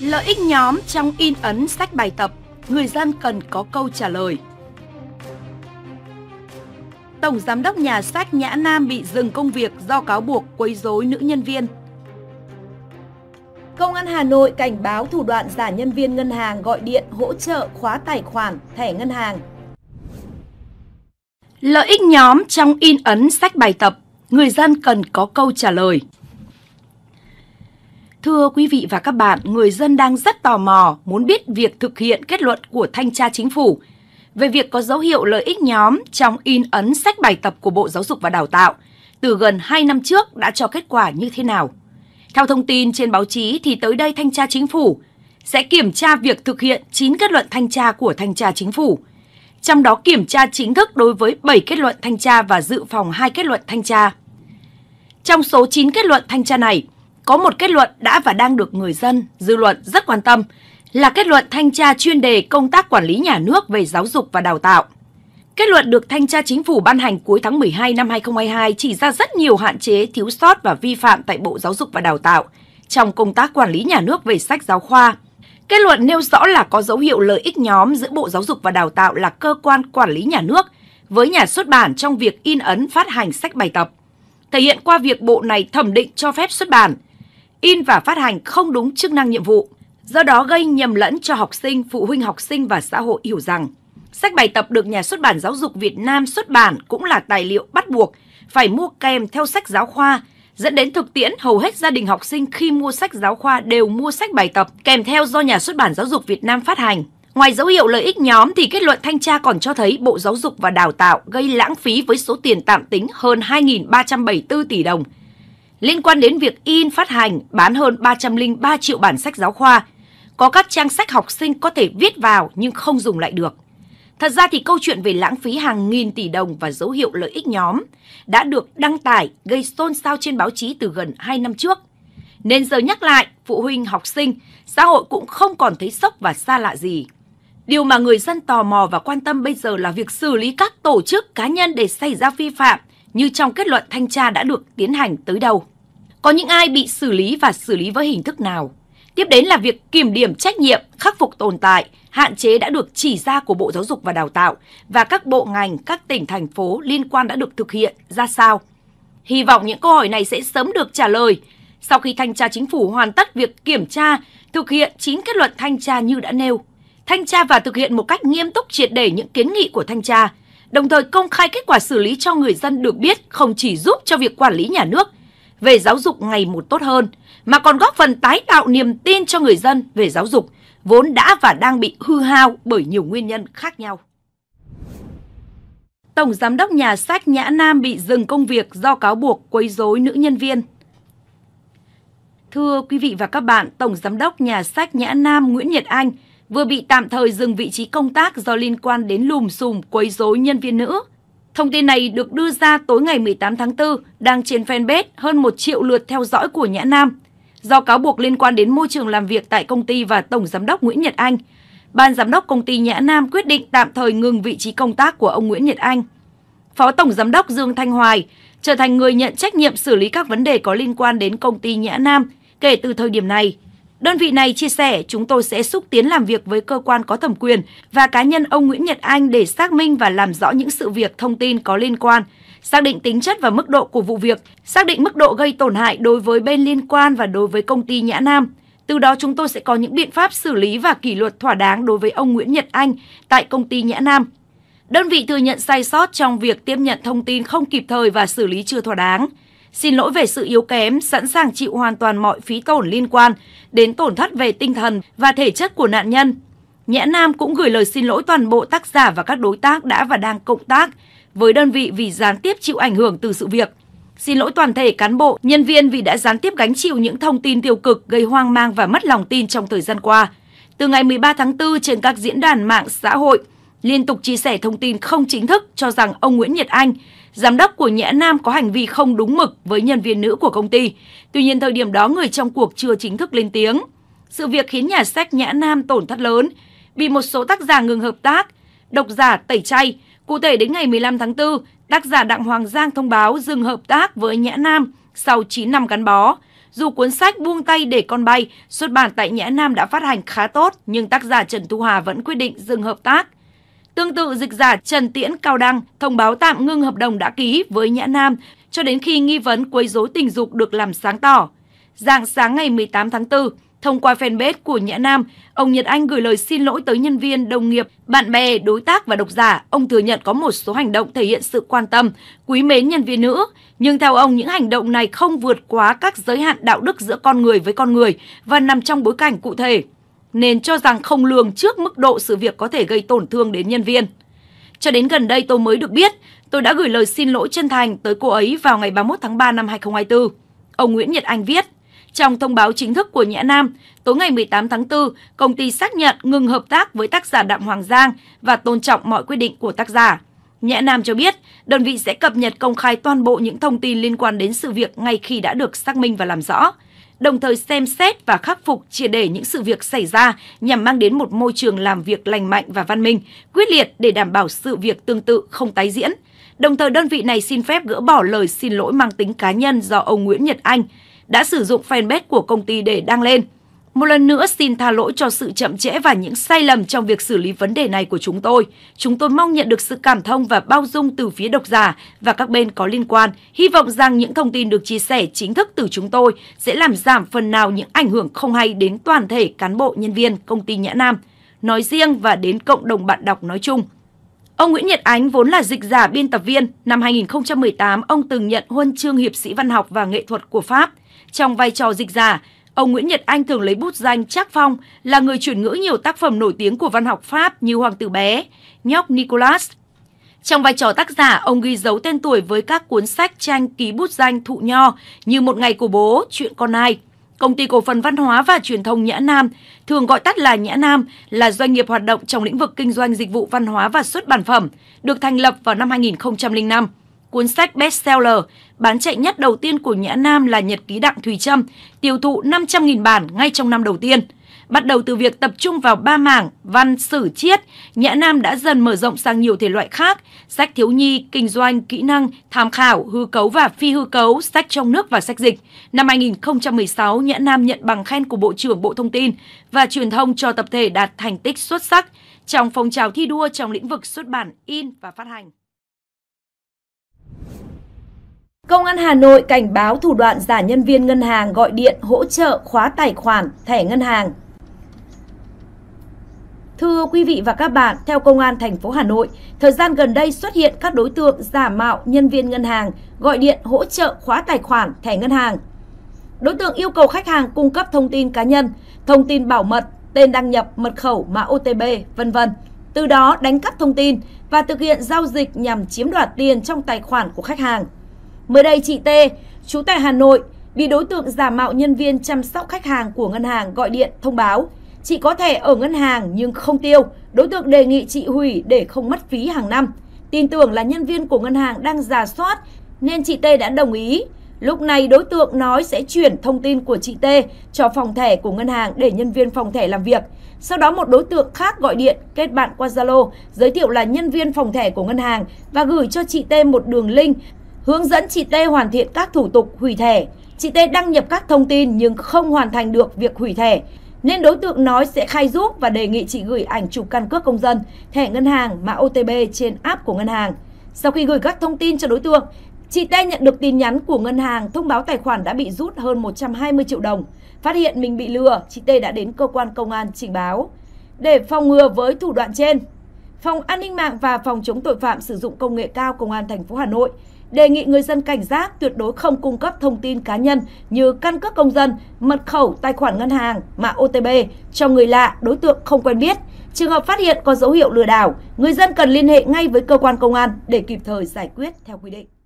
Lợi ích nhóm trong in ấn sách bài tập, người dân cần có câu trả lời. Tổng giám đốc nhà sách Nhã Nam bị dừng công việc do cáo buộc quấy rối nữ nhân viên. Công an Hà Nội cảnh báo thủ đoạn giả nhân viên ngân hàng gọi điện hỗ trợ khóa tài khoản, thẻ ngân hàng. Lợi ích nhóm trong in ấn sách bài tập, người dân cần có câu trả lời. Thưa quý vị và các bạn, người dân đang rất tò mò muốn biết việc thực hiện kết luận của Thanh tra Chính phủ về việc có dấu hiệu lợi ích nhóm trong in ấn sách bài tập của Bộ Giáo dục và Đào tạo từ gần 2 năm trước đã cho kết quả như thế nào. Theo thông tin trên báo chí thì tới đây Thanh tra Chính phủ sẽ kiểm tra việc thực hiện 9 kết luận thanh tra của Thanh tra Chính phủ, trong đó kiểm tra chính thức đối với 7 kết luận thanh tra và dự phòng 2 kết luận thanh tra. Trong số 9 kết luận thanh tra này, có một kết luận đã và đang được người dân, dư luận rất quan tâm là kết luận thanh tra chuyên đề công tác quản lý nhà nước về giáo dục và đào tạo. Kết luận được thanh tra chính phủ ban hành cuối tháng 12 năm 2022 chỉ ra rất nhiều hạn chế, thiếu sót và vi phạm tại Bộ Giáo dục và Đào tạo trong công tác quản lý nhà nước về sách giáo khoa. Kết luận nêu rõ là có dấu hiệu lợi ích nhóm giữa Bộ Giáo dục và Đào tạo là cơ quan quản lý nhà nước với nhà xuất bản trong việc in ấn phát hành sách bài tập, thể hiện qua việc bộ này thẩm định cho phép xuất bản – in và phát hành không đúng chức năng nhiệm vụ, do đó gây nhầm lẫn cho học sinh, phụ huynh học sinh và xã hội hiểu rằng sách bài tập được nhà xuất bản giáo dục Việt Nam xuất bản cũng là tài liệu bắt buộc phải mua kèm theo sách giáo khoa, dẫn đến thực tiễn hầu hết gia đình học sinh khi mua sách giáo khoa đều mua sách bài tập kèm theo do nhà xuất bản giáo dục Việt Nam phát hành. Ngoài dấu hiệu lợi ích nhóm thì kết luận thanh tra còn cho thấy Bộ Giáo dục và Đào tạo gây lãng phí với số tiền tạm tính hơn 2.374 tỷ đồng – liên quan đến việc in phát hành bán hơn 303 triệu bản sách giáo khoa. Có các trang sách học sinh có thể viết vào nhưng không dùng lại được. Thật ra thì câu chuyện về lãng phí hàng nghìn tỷ đồng và dấu hiệu lợi ích nhóm đã được đăng tải gây xôn xao trên báo chí từ gần 2 năm trước. Nên giờ nhắc lại, phụ huynh, học sinh, xã hội cũng không còn thấy sốc và xa lạ gì. Điều mà người dân tò mò và quan tâm bây giờ là việc xử lý các tổ chức cá nhân để xảy ra vi phạm như trong kết luận thanh tra đã được tiến hành tới đâu. Có những ai bị xử lý và xử lý với hình thức nào? Tiếp đến là việc kiểm điểm trách nhiệm, khắc phục tồn tại, hạn chế đã được chỉ ra của Bộ Giáo dục và Đào tạo và các bộ ngành, các tỉnh, thành phố liên quan đã được thực hiện ra sao? Hy vọng những câu hỏi này sẽ sớm được trả lời sau khi thanh tra chính phủ hoàn tất việc kiểm tra, thực hiện 9 kết luận thanh tra như đã nêu. Thanh tra và thực hiện một cách nghiêm túc triệt để những kiến nghị của thanh tra, đồng thời công khai kết quả xử lý cho người dân được biết không chỉ giúp cho việc quản lý nhà nước về giáo dục ngày một tốt hơn, mà còn góp phần tái tạo niềm tin cho người dân về giáo dục, vốn đã và đang bị hư hao bởi nhiều nguyên nhân khác nhau. Tổng giám đốc nhà sách Nhã Nam bị dừng công việc do cáo buộc quấy rối nữ nhân viên. Thưa quý vị và các bạn, Tổng giám đốc nhà sách Nhã Nam Nguyễn Nhật Anh – vừa bị tạm thời dừng vị trí công tác do liên quan đến lùm xùm quấy rối nhân viên nữ. Thông tin này được đưa ra tối ngày 18 tháng 4, đang trên fanpage hơn 1 triệu lượt theo dõi của Nhã Nam. Do cáo buộc liên quan đến môi trường làm việc tại công ty và Tổng Giám đốc Nguyễn Nhật Anh, Ban Giám đốc Công ty Nhã Nam quyết định tạm thời ngừng vị trí công tác của ông Nguyễn Nhật Anh. Phó Tổng Giám đốc Dương Thanh Hoài trở thành người nhận trách nhiệm xử lý các vấn đề có liên quan đến công ty Nhã Nam kể từ thời điểm này. Đơn vị này chia sẻ chúng tôi sẽ xúc tiến làm việc với cơ quan có thẩm quyền và cá nhân ông Nguyễn Nhật Anh để xác minh và làm rõ những sự việc thông tin có liên quan, xác định tính chất và mức độ của vụ việc, xác định mức độ gây tổn hại đối với bên liên quan và đối với công ty Nhã Nam. Từ đó chúng tôi sẽ có những biện pháp xử lý và kỷ luật thỏa đáng đối với ông Nguyễn Nhật Anh tại công ty Nhã Nam. Đơn vị thừa nhận sai sót trong việc tiếp nhận thông tin không kịp thời và xử lý chưa thỏa đáng xin lỗi về sự yếu kém, sẵn sàng chịu hoàn toàn mọi phí tổn liên quan đến tổn thất về tinh thần và thể chất của nạn nhân. Nhã Nam cũng gửi lời xin lỗi toàn bộ tác giả và các đối tác đã và đang cộng tác với đơn vị vì gián tiếp chịu ảnh hưởng từ sự việc. Xin lỗi toàn thể cán bộ, nhân viên vì đã gián tiếp gánh chịu những thông tin tiêu cực gây hoang mang và mất lòng tin trong thời gian qua. Từ ngày 13 tháng 4 trên các diễn đàn mạng xã hội, liên tục chia sẻ thông tin không chính thức cho rằng ông Nguyễn Nhật Anh, giám đốc của Nhã Nam có hành vi không đúng mực với nhân viên nữ của công ty. Tuy nhiên thời điểm đó người trong cuộc chưa chính thức lên tiếng. Sự việc khiến nhà sách Nhã Nam tổn thất lớn, bị một số tác giả ngừng hợp tác, độc giả tẩy chay. Cụ thể đến ngày 15 tháng 4, tác giả Đặng Hoàng Giang thông báo dừng hợp tác với Nhã Nam sau 9 năm gắn bó. Dù cuốn sách Buông tay để con bay xuất bản tại Nhã Nam đã phát hành khá tốt, nhưng tác giả Trần Thu Hà vẫn quyết định dừng hợp tác – Tương tự, dịch giả Trần Tiễn Cao Đăng thông báo tạm ngưng hợp đồng đã ký với Nhã Nam cho đến khi nghi vấn quấy rối tình dục được làm sáng tỏ. Dạng sáng ngày 18 tháng 4, thông qua fanpage của Nhã Nam, ông Nhật Anh gửi lời xin lỗi tới nhân viên, đồng nghiệp, bạn bè, đối tác và độc giả. Ông thừa nhận có một số hành động thể hiện sự quan tâm, quý mến nhân viên nữ. Nhưng theo ông, những hành động này không vượt quá các giới hạn đạo đức giữa con người với con người và nằm trong bối cảnh cụ thể nên cho rằng không lường trước mức độ sự việc có thể gây tổn thương đến nhân viên. Cho đến gần đây tôi mới được biết, tôi đã gửi lời xin lỗi chân thành tới cô ấy vào ngày 31 tháng 3 năm 2024. Ông Nguyễn Nhật Anh viết, trong thông báo chính thức của Nhã Nam, tối ngày 18 tháng 4, công ty xác nhận ngừng hợp tác với tác giả Đặng Hoàng Giang và tôn trọng mọi quyết định của tác giả. Nhã Nam cho biết, đơn vị sẽ cập nhật công khai toàn bộ những thông tin liên quan đến sự việc ngay khi đã được xác minh và làm rõ đồng thời xem xét và khắc phục triệt để những sự việc xảy ra nhằm mang đến một môi trường làm việc lành mạnh và văn minh, quyết liệt để đảm bảo sự việc tương tự không tái diễn. Đồng thời đơn vị này xin phép gỡ bỏ lời xin lỗi mang tính cá nhân do ông Nguyễn Nhật Anh đã sử dụng fanpage của công ty để đăng lên. Một lần nữa xin tha lỗi cho sự chậm trễ và những sai lầm trong việc xử lý vấn đề này của chúng tôi. Chúng tôi mong nhận được sự cảm thông và bao dung từ phía độc giả và các bên có liên quan. Hy vọng rằng những thông tin được chia sẻ chính thức từ chúng tôi sẽ làm giảm phần nào những ảnh hưởng không hay đến toàn thể cán bộ nhân viên công ty Nhã Nam nói riêng và đến cộng đồng bạn đọc nói chung. Ông Nguyễn Nhật Ánh vốn là dịch giả biên tập viên, năm 2018 ông từng nhận huân chương hiệp sĩ văn học và nghệ thuật của Pháp. Trong vai trò dịch giả, Ông Nguyễn Nhật Anh thường lấy bút danh Trác Phong là người chuyển ngữ nhiều tác phẩm nổi tiếng của văn học Pháp như Hoàng tử bé, Nhóc Nicolas. Trong vai trò tác giả, ông ghi dấu tên tuổi với các cuốn sách tranh ký bút danh Thụ Nho như Một ngày của bố, Chuyện con ai. Công ty cổ phần văn hóa và truyền thông Nhã Nam, thường gọi tắt là Nhã Nam, là doanh nghiệp hoạt động trong lĩnh vực kinh doanh dịch vụ văn hóa và xuất bản phẩm, được thành lập vào năm 2005 cuốn sách bestseller bán chạy nhất đầu tiên của Nhã Nam là Nhật ký Đặng Thùy Trâm, tiêu thụ 500.000 bản ngay trong năm đầu tiên. Bắt đầu từ việc tập trung vào ba mảng văn sử triết, Nhã Nam đã dần mở rộng sang nhiều thể loại khác, sách thiếu nhi, kinh doanh, kỹ năng, tham khảo, hư cấu và phi hư cấu, sách trong nước và sách dịch. Năm 2016, Nhã Nam nhận bằng khen của Bộ trưởng Bộ Thông tin và Truyền thông cho tập thể đạt thành tích xuất sắc trong phong trào thi đua trong lĩnh vực xuất bản in và phát hành. Công an Hà Nội cảnh báo thủ đoạn giả nhân viên ngân hàng gọi điện hỗ trợ khóa tài khoản, thẻ ngân hàng. Thưa quý vị và các bạn, theo Công an thành phố Hà Nội, thời gian gần đây xuất hiện các đối tượng giả mạo nhân viên ngân hàng gọi điện hỗ trợ khóa tài khoản, thẻ ngân hàng. Đối tượng yêu cầu khách hàng cung cấp thông tin cá nhân, thông tin bảo mật, tên đăng nhập, mật khẩu, mã OTP, vân vân. Từ đó đánh cắp thông tin và thực hiện giao dịch nhằm chiếm đoạt tiền trong tài khoản của khách hàng. Mới đây chị T, chú tại Hà Nội, bị đối tượng giả mạo nhân viên chăm sóc khách hàng của ngân hàng gọi điện thông báo chị có thẻ ở ngân hàng nhưng không tiêu. Đối tượng đề nghị chị hủy để không mất phí hàng năm. Tin tưởng là nhân viên của ngân hàng đang giả soát nên chị T đã đồng ý. Lúc này đối tượng nói sẽ chuyển thông tin của chị T cho phòng thẻ của ngân hàng để nhân viên phòng thẻ làm việc. Sau đó một đối tượng khác gọi điện kết bạn qua Zalo, giới thiệu là nhân viên phòng thẻ của ngân hàng và gửi cho chị T một đường link hướng dẫn chị T hoàn thiện các thủ tục hủy thẻ. Chị T đăng nhập các thông tin nhưng không hoàn thành được việc hủy thẻ, nên đối tượng nói sẽ khai giúp và đề nghị chị gửi ảnh chụp căn cước công dân, thẻ ngân hàng, mã OTP trên app của ngân hàng. Sau khi gửi các thông tin cho đối tượng, chị T nhận được tin nhắn của ngân hàng thông báo tài khoản đã bị rút hơn 120 triệu đồng. Phát hiện mình bị lừa, chị T đã đến cơ quan công an trình báo. Để phòng ngừa với thủ đoạn trên, Phòng An ninh mạng và Phòng chống tội phạm sử dụng công nghệ cao Công an thành phố Hà Nội đề nghị người dân cảnh giác tuyệt đối không cung cấp thông tin cá nhân như căn cước công dân, mật khẩu, tài khoản ngân hàng, mã OTP cho người lạ, đối tượng không quen biết. Trường hợp phát hiện có dấu hiệu lừa đảo, người dân cần liên hệ ngay với cơ quan công an để kịp thời giải quyết theo quy định.